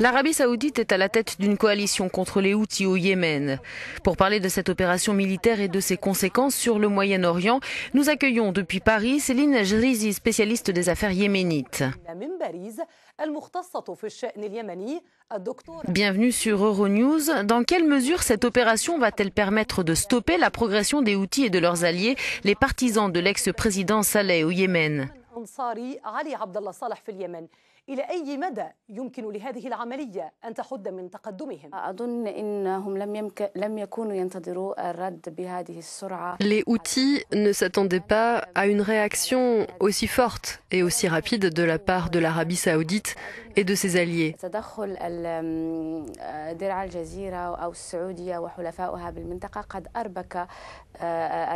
L'Arabie saoudite est à la tête d'une coalition contre les Houthis au Yémen. Pour parler de cette opération militaire et de ses conséquences sur le Moyen-Orient, nous accueillons depuis Paris Céline Jrizi, spécialiste des affaires yéménites. Bienvenue sur Euronews. Dans quelle mesure cette opération va-t-elle permettre de stopper la progression des Houthis et de leurs alliés, les partisans de l'ex-président Saleh au Yémen إلى أي مدى يمكن لهذه العملية أن تحد من تقدمهم؟ أظن أنهم لم, يمك... لم يكونوا ينتظروا الرد بهذه السرعة Les outils ne s'attendaient pas à une réaction aussi forte et aussi rapide de la part de l'Arabie saoudite et de ses alliés. تدخل درع الجزيرة أو السعودية وحلفاؤها بالمنطقة قد أربك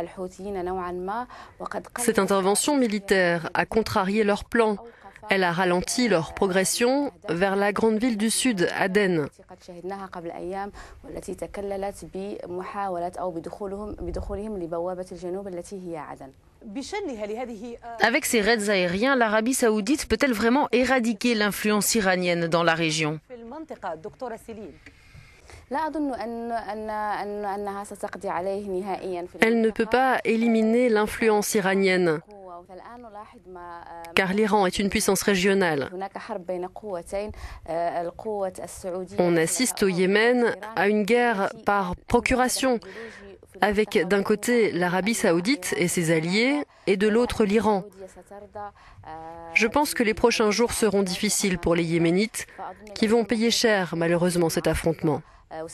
الحوثيين نوعا ما وقد Cette intervention militaire a contrarié leur plan. Elle a ralenti leur progression vers la grande ville du sud, Aden. Avec ces raids aériens, l'Arabie saoudite peut-elle vraiment éradiquer l'influence iranienne dans la région elle ne peut pas éliminer l'influence iranienne. Car l'Iran est une puissance régionale. On assiste au Yémen à une guerre par procuration, avec d'un côté l'Arabie saoudite et ses alliés, et de l'autre l'Iran. Je pense que les prochains jours seront difficiles pour les Yéménites, qui vont payer cher malheureusement cet affrontement. Euh,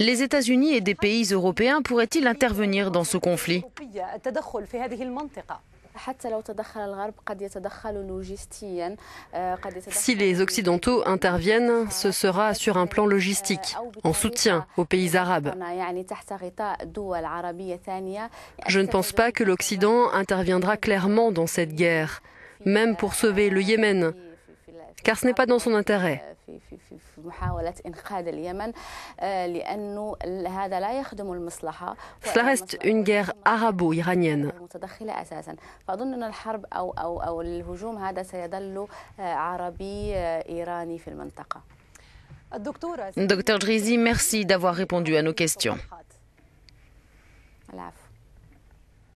les États-Unis et des pays européens pourraient-ils intervenir dans ce conflit si les Occidentaux interviennent, ce sera sur un plan logistique, en soutien aux pays arabes. Je ne pense pas que l'Occident interviendra clairement dans cette guerre, même pour sauver le Yémen, car ce n'est pas dans son intérêt. محاولة إنقاذ اليمن آه، لأنه هذا لا يخدم المصلحة Cela اون une guerre arabo متدخلة أساسا فأظن أن الحرب أو, أو, أو الهجوم هذا سيظل آه، عربي آه، إيراني في المنطقة دكتور جريزي، merci d'avoir répondu à nos questions. العفو